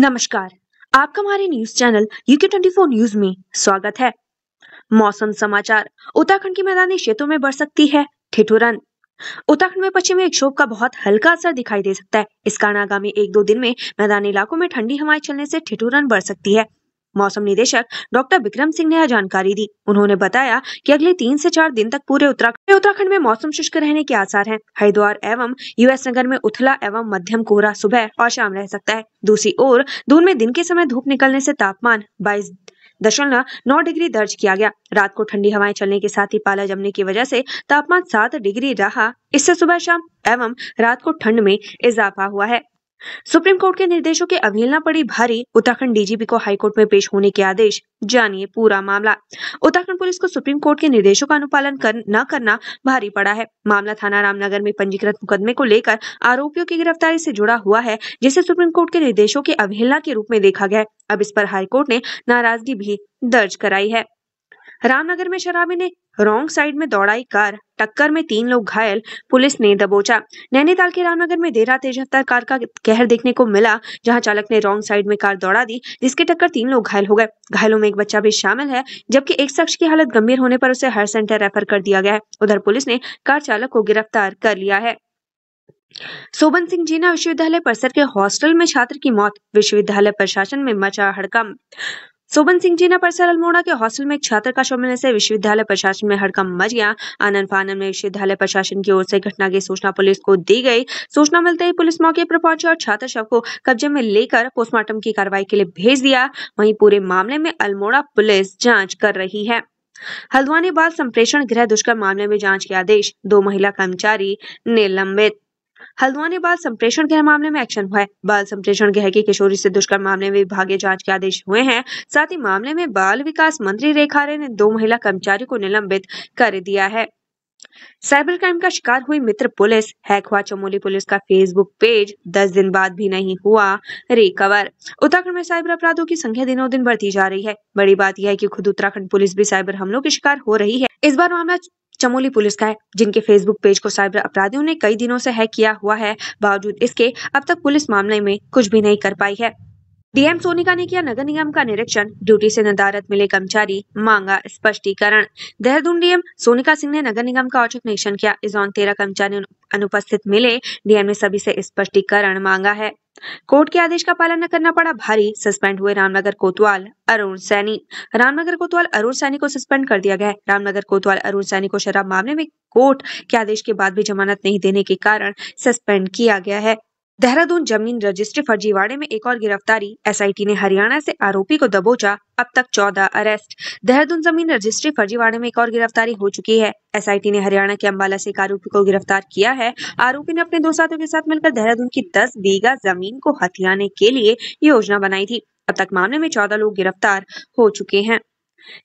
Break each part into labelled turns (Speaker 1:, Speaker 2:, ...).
Speaker 1: नमस्कार आपका हमारे news channel UK four news में स्वागत है मौसम समाचार उत्तराखंड के मैदानी क्षेत्रों में बढ़ सकती है ठिठुरन उत्तराखंड में पश्चिमी विक्षोभ का बहुत हल्का असर दिखाई दे सकता है इस कारण आगामी एक दो दिन में मैदानी इलाकों में ठंडी हवाएं चलने से ठिठुरन बढ़ सकती है मौसम निदेशक डॉक्टर विक्रम सिंह ने यह जानकारी दी उन्होंने बताया कि अगले तीन से चार दिन तक पूरे उत्तराखंड उत्तराखंड में मौसम शुष्क रहने के आसार हैं हरिद्वार एवं यूएस नगर में उथला एवं मध्यम कोहरा सुबह और शाम रह सकता है दूसरी ओर दून में दिन के समय धूप निकलने ऐसी तापमान बाईस दशमलव नौ डिग्री दर्ज किया गया रात को ठंडी हवाएं चलने के साथ ही पाला जमने की वजह से तापमान सात डिग्री रहा इससे सुबह शाम एवं रात को ठंड में इजाफा हुआ है सुप्रीम कोर्ट के निर्देशों की अवहेलना पड़ी भारी उत्तराखंड डीजीपी को हाईकोर्ट में पेश होने के आदेश जानिए पूरा मामला उत्तराखंड पुलिस को सुप्रीम कोर्ट के निर्देशों का अनुपालन कर, न करना भारी पड़ा है मामला थाना रामनगर में पंजीकृत मुकदमे को लेकर आरोपियों की गिरफ्तारी से जुड़ा हुआ है जिसे सुप्रीम कोर्ट के निर्देशों की अवहेलना के रूप में देखा गया अब इस पर हाईकोर्ट ने नाराजगी भी दर्ज कराई है रामनगर में शराबी ने रॉन्ग साइड में दौड़ाई कार टक्कर में तीन लोग घायल पुलिस ने दबोचा नैनीताल के रामनगर में देर रात तेज रफ्तार कार का कहर देखने को मिला जहां चालक ने रॉन्ग साइड में कार दौड़ा दी जिसके टक्कर तीन लोग घायल हो गए घायलों में एक बच्चा भी शामिल है जबकि एक शख्स की हालत गंभीर होने पर उसे हर सेंटर रेफर कर दिया गया है उधर पुलिस ने कार चालक को गिरफ्तार कर लिया है सोबन सिंह जीना विश्वविद्यालय परिसर के हॉस्टल में छात्र की मौत विश्वविद्यालय प्रशासन में मचा हड़कंप सोबन सिंह जी ने परसर अल्मोड़ा के हॉस्टल में एक छात्र का शव मिलने से विश्वविद्यालय प्रशासन में हड़कम मच गया आनंद फानंद में विश्वविद्यालय प्रशासन की ओर से घटना की सूचना पुलिस को दी गई सूचना मिलते ही पुलिस मौके पर पहुंची और छात्र शव को कब्जे में लेकर पोस्टमार्टम की कार्रवाई के लिए भेज दिया वहीं पूरे मामले में अल्मोड़ा पुलिस जाँच कर रही है हल्द्वानी बाल संप्रेषण गृह दुष्कर्म मामले में जांच के आदेश दो महिला कर्मचारी निलंबित हल्द्वानी बाल संप्रेषण गृह मामले में एक्शन हुआ है बाल संप्रेषण गृह की किशोरी से दुष्कर्म मामले में विभागीय जांच के आदेश हुए हैं साथ ही मामले में बाल विकास मंत्री रेखा रे ने दो महिला कर्मचारी को निलंबित कर दिया है साइबर क्राइम का शिकार हुई मित्र पुलिस हैक हुआ चमोली पुलिस का फेसबुक पेज दस दिन बाद भी नहीं हुआ रिकवर उत्तराखंड में साइबर अपराधों की संख्या दिनों दिन बढ़ती जा रही है बड़ी बात यह है कि खुद उत्तराखंड पुलिस भी साइबर हमलों की शिकार हो रही है इस बार मामला चमोली पुलिस का है जिनके फेसबुक पेज को साइबर अपराधियों ने कई दिनों से हैक किया हुआ है बावजूद इसके अब तक पुलिस मामले में कुछ भी नहीं कर पाई है डीएम सोनिका ने किया नगर निगम का निरीक्षण ड्यूटी से नदारत मिले कर्मचारी मांगा स्पष्टीकरण देहरादून डीएम सोनिका सिंह ने नगर निगम का औचक निरीक्षण किया इस दौरान तेरह कर्मचारी अनुपस्थित मिले डीएम ने सभी से स्पष्टीकरण मांगा है कोर्ट के आदेश का पालन न करना पड़ा भारी सस्पेंड हुए रामनगर कोतवाल अरुण सैनी रामनगर कोतवाल अरुण सैनी को सस्पेंड कर दिया गया है रामनगर कोतवाल अरुण सैनी को शराब मामले में कोर्ट के आदेश के बाद भी जमानत नहीं देने के कारण सस्पेंड किया गया है देहरादून जमीन रजिस्ट्री फर्जीवाड़े में एक और गिरफ्तारी एसआईटी ने हरियाणा से आरोपी को दबोचा अब तक चौदह अरेस्ट देहरादून जमीन रजिस्ट्री फर्जीवाड़े में एक और गिरफ्तारी हो चुकी है एसआईटी ने हरियाणा के अम्बाला से एक आरोपी को गिरफ्तार किया है आरोपी ने अपने दो साथियों के साथ मिलकर देहरादून की दस बीघा जमीन को हथियाने के लिए योजना बनाई थी अब तक मामले में चौदह लोग गिरफ्तार हो चुके हैं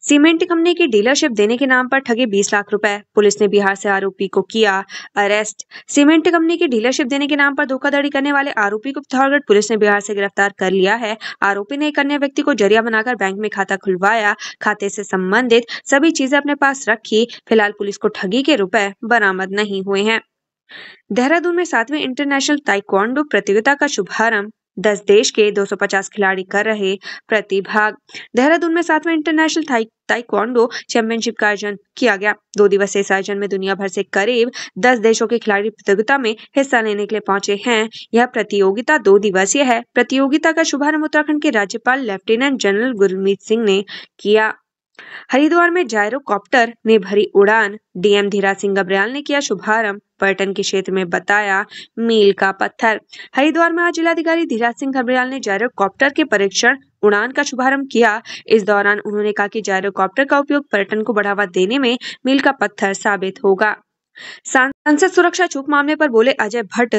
Speaker 1: सीमेंट कंपनी की डीलरशिप देने के नाम पर ठगे 20 लाख रुपए पुलिस ने बिहार से आरोपी को किया अरेस्ट सीमेंट कंपनी की डीलरशिप देने के नाम पर धोखाधड़ी करने वाले आरोपी को पिथौरगढ़ पुलिस ने बिहार से गिरफ्तार कर लिया है आरोपी ने एक अन्य व्यक्ति को जरिया बनाकर बैंक में खाता खुलवाया खाते से संबंधित सभी चीजें अपने पास रखी फिलहाल पुलिस को ठगी के रुपए बरामद नहीं हुए हैं देहरादून में सातवें इंटरनेशनल ताइक्वांडो प्रतियोगिता का शुभारंभ दस देश के 250 खिलाड़ी कर रहे प्रतिभाग देहरादून में सातवें इंटरनेशनल ताइक्वांडो चैंपियनशिप का आयोजन किया गया दो दिवसीय इस आयोजन में दुनिया भर से करीब दस देशों के खिलाड़ी प्रतियोगिता में हिस्सा लेने के लिए पहुंचे हैं यह प्रतियोगिता दो दिवसीय है प्रतियोगिता का शुभारंभ उत्तराखंड के राज्यपाल लेफ्टिनेंट जनरल गुरमीत सिंह ने किया हरिद्वार में जायरोकॉप्टर ने भरी उड़ान डीएम धीरा सिंह गब्रियाल ने किया शुभारंभ पर्यटन के क्षेत्र में बताया मील का पत्थर हरिद्वार में आज जिलाधिकारी धीरा सिंह गब्रियाल ने जायरोकॉप्टर के परीक्षण उड़ान का शुभारंभ किया इस दौरान उन्होंने कहा कि जायरोकॉप्टर का उपयोग पर्यटन को बढ़ावा देने में मील का पत्थर साबित होगा सांसद सुरक्षा चूक मामले पर बोले अजय भट्ट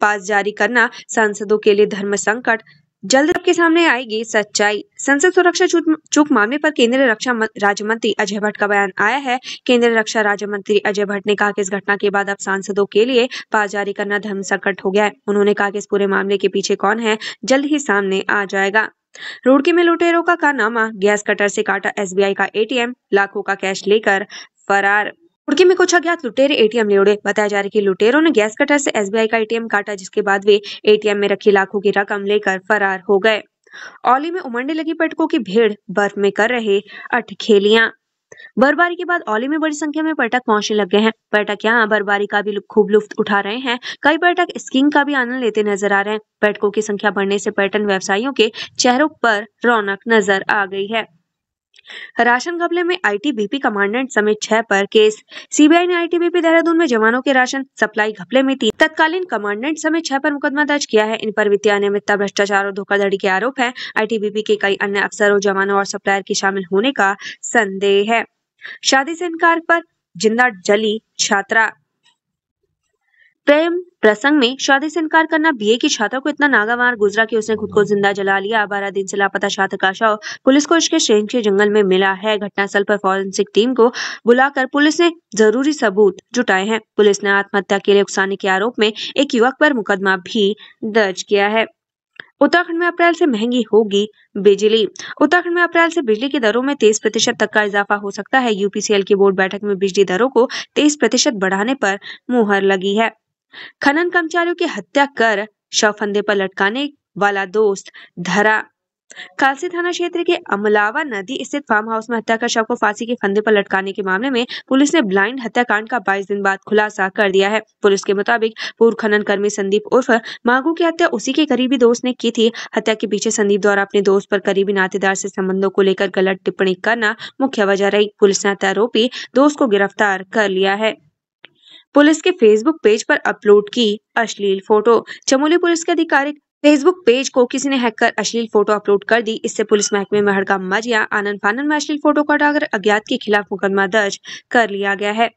Speaker 1: पास जारी करना सांसदों के लिए धर्म संकट जल्द आपके सामने आएगी सच्चाई संसद सुरक्षा चूक मामले पर केंद्रीय रक्षा राज्य मंत्री अजय भट्ट का बयान आया है केंद्रीय रक्षा राज्य मंत्री अजय भट्ट ने कहा कि इस घटना के बाद अब सांसदों के लिए पास जारी करना धर्म संकट हो गया है उन्होंने कहा कि इस पूरे मामले के पीछे कौन है जल्द ही सामने आ जाएगा रोडकी में लुटेरों का कारनामा गैस कटर से काटा एसबीआई का एटीएम लाखों का कैश लेकर फरार कुड़की में कुछ अज्ञात लुटेरे एटीएम ले उड़े बताया जा रहा है कि लुटेरों ने गैस कटर से एसबीआई का एटीएम काटा जिसके बाद वे एटीएम में रखी लाखों की रकम लेकर फरार हो गए औली में उमड़ने लगी पर्यटकों की भीड़ बर्फ में कर रहे अटखेलिया बर्फबारी के बाद औली में बड़ी संख्या में पर्यटक पहुंचने लग गए हैं पर्यटक यहाँ बर्फबारी का भी खूब लुफ्त उठा रहे हैं कई पर्यटक स्कीइंग का भी आनंद लेते नजर आ रहे हैं पर्यटकों की संख्या बढ़ने से पर्यटन व्यवसायियों के चेहरों पर रौनक नजर आ गई है राशन घपले में आईटीबीपी कमांडेंट समेत छह पर केस सीबीआई ने आईटीबीपी देहरादून में जवानों के राशन सप्लाई घपले में तीन तत्कालीन कमांडेंट समेत छह पर मुकदमा दर्ज किया है इन पर वित्तीय अनियमितता भ्रष्टाचार और धोखाधड़ी के आरोप है आईटीबीपी के कई अन्य अफसरों जवानों और सप्लायर के शामिल होने का संदेह है शादी से इनकार पर जिंदा जली छात्रा प्रेम प्रसंग में शादी से इनकार करना बीए की छात्रा को इतना नागावार गुजरा कि उसने खुद को जिंदा जला लिया बारह दिन से लापता छात्र का शव पुलिस को इसके शेन के जंगल में मिला है घटनास्थल पर फॉरेंसिक टीम को बुलाकर पुलिस ने जरूरी सबूत जुटाए हैं पुलिस ने आत्महत्या के लिए उकसाने के आरोप में एक युवक पर मुकदमा भी दर्ज किया है उत्तराखंड में अप्रैल से महंगी होगी बिजली उत्तराखंड में अप्रैल से बिजली की दरों में तेईस प्रतिशत तक का इजाफा हो सकता है यूपीसीएल की बोर्ड बैठक में बिजली दरों को तेईस प्रतिशत बढ़ाने पर मुहर लगी है खनन कर्मचारियों की हत्या कर शव फंदे पर लटकाने वाला दोस्त धरा कालसी थाना क्षेत्र के अमलावा नदी स्थित फार्म हाउस में हत्या कर शव को फांसी के फंदे पर लटकाने के मामले में पुलिस ने ब्लाइंड हत्याकांड का 22 दिन बाद खुलासा कर दिया है पुलिस के मुताबिक पूर्व खनन कर्मी संदीप उर्फ मागू की हत्या उसी के करीबी दोस्त ने की थी हत्या के पीछे संदीप द्वारा अपने दोस्त पर करीबी नातेदार से संबंधों को लेकर गलत टिप्पणी करना मुख्य वजह रही पुलिस ने हत्यारोपी दोस्त को गिरफ्तार कर लिया है पुलिस के फेसबुक पेज पर अपलोड की अश्लील फोटो चमोली पुलिस के अधिकारी फेसबुक पेज को किसी ने हैक कर अश्लील फोटो अपलोड कर दी इससे पुलिस महकमे में हड़का मच गया आनंद फानन में अश्लील फोटो को हटाकर अज्ञात के खिलाफ मुकदमा दर्ज कर लिया गया है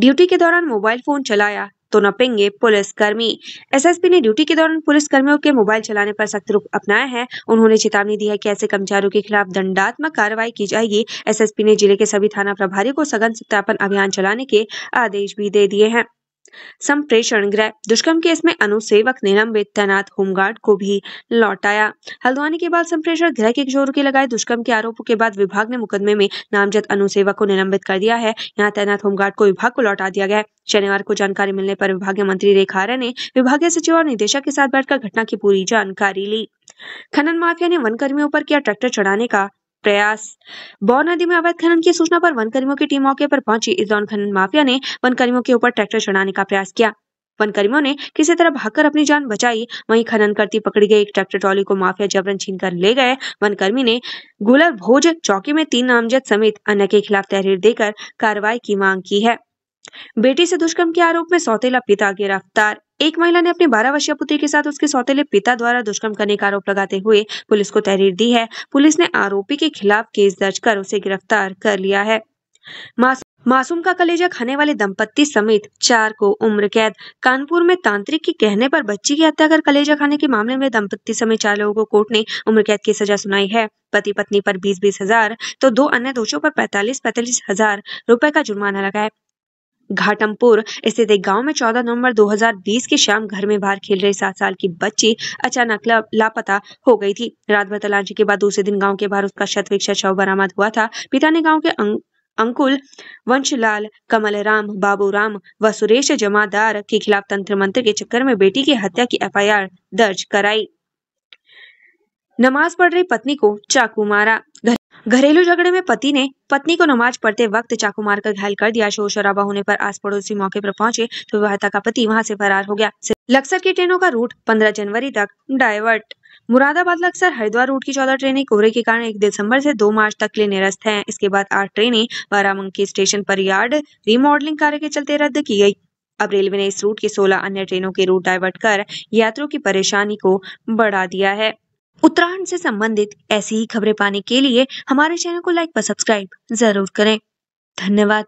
Speaker 1: ड्यूटी के दौरान मोबाइल फोन चलाया तो नपेंगे पुलिसकर्मी एसएसपी ने ड्यूटी के दौरान पुलिसकर्मियों के मोबाइल चलाने पर सख्त रुख अपनाया है उन्होंने चेतावनी दी है कि ऐसे कर्मचारियों के खिलाफ दंडात्मक कार्रवाई की जाएगी एसएसपी ने जिले के सभी थाना प्रभारी को सघन सत्यापन अभियान चलाने के आदेश भी दे दिए हैं संप्रेषण गृह दुष्कर्म केस में अनुसेवक निलंबित तैनात होमगार्ड को भी लौटाया हल्द्वानी के बाद संप्रेषण गृह के किशोर के लगाए दुष्कर्म के आरोपों के बाद विभाग ने मुकदमे में नामजद अनुसेवक को निलंबित कर दिया है यहाँ तैनात होमगार्ड को विभाग को लौटा दिया गया शनिवार को जानकारी मिलने पर विभागीय मंत्री रेखा ने विभागीय सचिव और निदेशक के साथ बैठकर घटना की पूरी जानकारी ली खनन माफिया ने वन कर्मियों पर किया ट्रैक्टर चढ़ाने का प्रयास बौर नदी में अवैध खनन की सूचना पर वनकर्मियों की टीम मौके पर पहुंची इस दौरान खनन माफिया ने वनकर्मियों के ऊपर ट्रैक्टर चढ़ाने का प्रयास किया वनकर्मियों ने किसी तरह भागकर अपनी जान बचाई वहीं खनन करती पकड़ी गई एक ट्रैक्टर ट्रॉली को माफिया जबरन छीन कर ले गए वनकर्मी ने गुलर भोज चौकी में तीन नामजद समेत अन्य के खिलाफ तहरीर देकर कार्रवाई की मांग की है बेटी से दुष्कर्म के आरोप में सौतेला पिता गिरफ्तार एक महिला ने अपने बारह वर्षीय पुत्री के साथ उसके सौतेले पिता द्वारा दुष्कर्म करने का आरोप लगाते हुए पुलिस को तहरीर दी है पुलिस ने आरोपी के खिलाफ केस दर्ज कर उसे गिरफ्तार कर लिया है मासूम का कलेजा खाने वाले दंपत्ति समेत चार को उम्र कैद कानपुर में तांत्रिक के कहने पर बच्ची की हत्या कर कलेजा खाने के मामले में दंपत्ति समेत चार लोगों को कोर्ट ने उम्र कैद की सजा सुनाई है पति पत्नी पर बीस बीस हजार तो दो अन्य दोषियों पर पैतालीस पैतालीस हजार रुपए का जुर्माना लगा है घाटमपुर स्थित एक गांव में 14 नवंबर 2020 की शाम घर में बाहर खेल रही सात साल की बच्ची अचानक लापता हो गई थी रात भर तलाशी के बाद दूसरे दिन गांव के बाहर उसका शतविक्षा शव बरामद हुआ था पिता ने गांव के अंग... अंकुल वंशलाल कमलराम बाबूराम व सुरेश जमादार के खिलाफ तंत्र मंत्र के चक्कर में बेटी की हत्या की एफआईआर दर्ज कराई नमाज पढ़ रही पत्नी को चाकू मारा घरेलू झगड़े में पति ने पत्नी को नमाज पढ़ते वक्त चाकू मारकर घायल कर दिया शोर शराबा होने पर आस पड़ोसी मौके पर पहुंचे तो विवाहिता का पति वहां से फरार हो गया लक्सर की ट्रेनों का रूट 15 जनवरी तक डायवर्ट मुरादाबाद लक्सर हरिद्वार रूट की चौदह ट्रेनें कोहरे के कारण एक दिसंबर से दो मार्च तक के लिए निरस्त है इसके बाद आठ ट्रेनें बारामंकी स्टेशन पर यार्ड रिमॉडलिंग कार्य के चलते रद्द की गयी अब रेलवे ने इस रूट की सोलह अन्य ट्रेनों के रूट डायवर्ट कर यात्रियों की परेशानी को बढ़ा दिया है उत्तरायण से संबंधित ऐसी ही खबरें पाने के लिए हमारे चैनल को लाइक व सब्सक्राइब जरूर करें धन्यवाद